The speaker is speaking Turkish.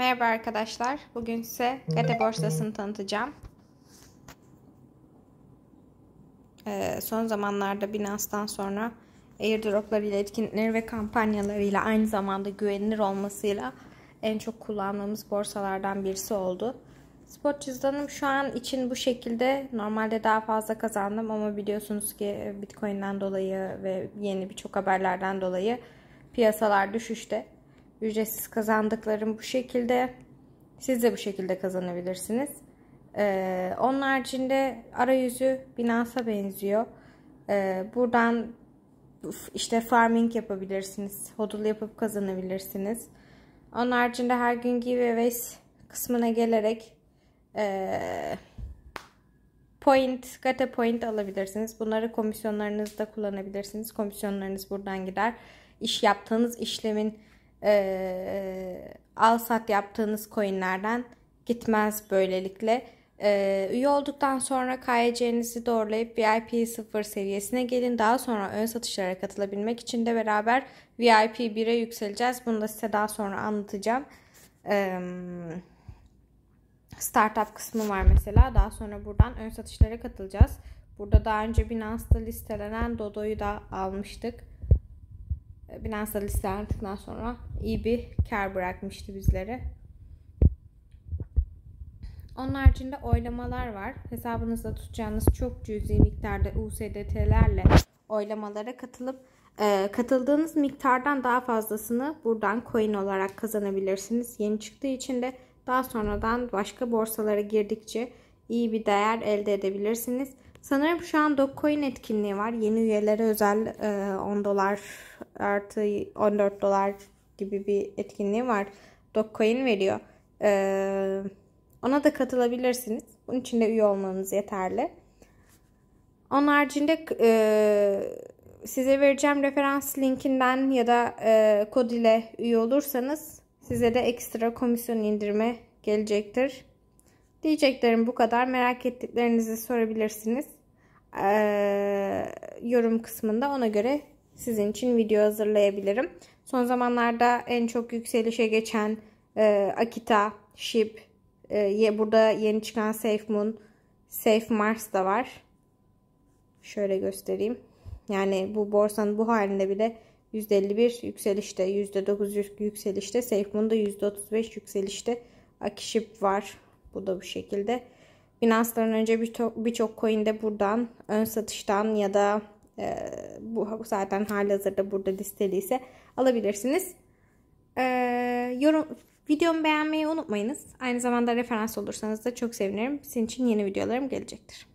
Merhaba arkadaşlar. Bugün size Gade borsasını tanıtacağım. Ee, son zamanlarda Binance'dan sonra ile etkinlikleri ve kampanyalarıyla aynı zamanda güvenilir olmasıyla en çok kullandığımız borsalardan birisi oldu. Spot cüzdanım şu an için bu şekilde. Normalde daha fazla kazandım ama biliyorsunuz ki Bitcoin'den dolayı ve yeni birçok haberlerden dolayı piyasalar düşüşte. Ücretsiz kazandıklarım bu şekilde. Siz de bu şekilde kazanabilirsiniz. Ee, onun haricinde arayüzü Binance'a benziyor. Ee, buradan işte farming yapabilirsiniz. Hodl yapıp kazanabilirsiniz. Onun haricinde her gün giveaways kısmına gelerek ee, point, gate point alabilirsiniz. Bunları komisyonlarınızda kullanabilirsiniz. Komisyonlarınız buradan gider. İş yaptığınız işlemin e, al sat yaptığınız coinlerden gitmez böylelikle. E, üye olduktan sonra KYC'nizi doğrulayıp VIP 0 seviyesine gelin. Daha sonra ön satışlara katılabilmek için de beraber VIP 1'e yükseleceğiz. Bunu da size daha sonra anlatacağım. E, startup kısmı var mesela. Daha sonra buradan ön satışlara katılacağız. Burada daha önce Binance'da listelenen Dodo'yu da almıştık. Ee, Binance'da listelentikten sonra iyi bir kar bırakmıştı bizlere. Onun haricinde oylamalar var. Hesabınızda tutacağınız çok cüzi miktarda USDT'lerle oylamalara katılıp e, katıldığınız miktardan daha fazlasını buradan coin olarak kazanabilirsiniz. Yeni çıktığı için de daha sonradan başka borsalara girdikçe iyi bir değer elde edebilirsiniz. Sanırım şu an Dogecoin etkinliği var. Yeni üyelere özel 10 e, dolar artı 14 dolar gibi bir etkinliği var. Dogecoin veriyor. E, ona da katılabilirsiniz. Bunun için de üye olmanız yeterli. Onun haricinde e, size vereceğim referans linkinden ya da kod ile üye olursanız size de ekstra komisyon indirme gelecektir. Diyeceklerim bu kadar. Merak ettiklerinizi sorabilirsiniz. Ee, yorum kısmında ona göre sizin için video hazırlayabilirim. Son zamanlarda en çok yükselişe geçen e, Akita, Ship, e, burada yeni çıkan Safe Moon, Safe Mars da var. Şöyle göstereyim. Yani bu borsanın bu halinde bile %51 yükselişte, %9 yükselişte, Safe Moon'da %35 yükselişte Akiship var. Bu da bu şekilde. Binance'dan önce birçok bir coin'de buradan ön satıştan ya da e, bu zaten hazırda burada listeliyse alabilirsiniz. E, yorum Videomu beğenmeyi unutmayınız. Aynı zamanda referans olursanız da çok sevinirim. Sizin için yeni videolarım gelecektir.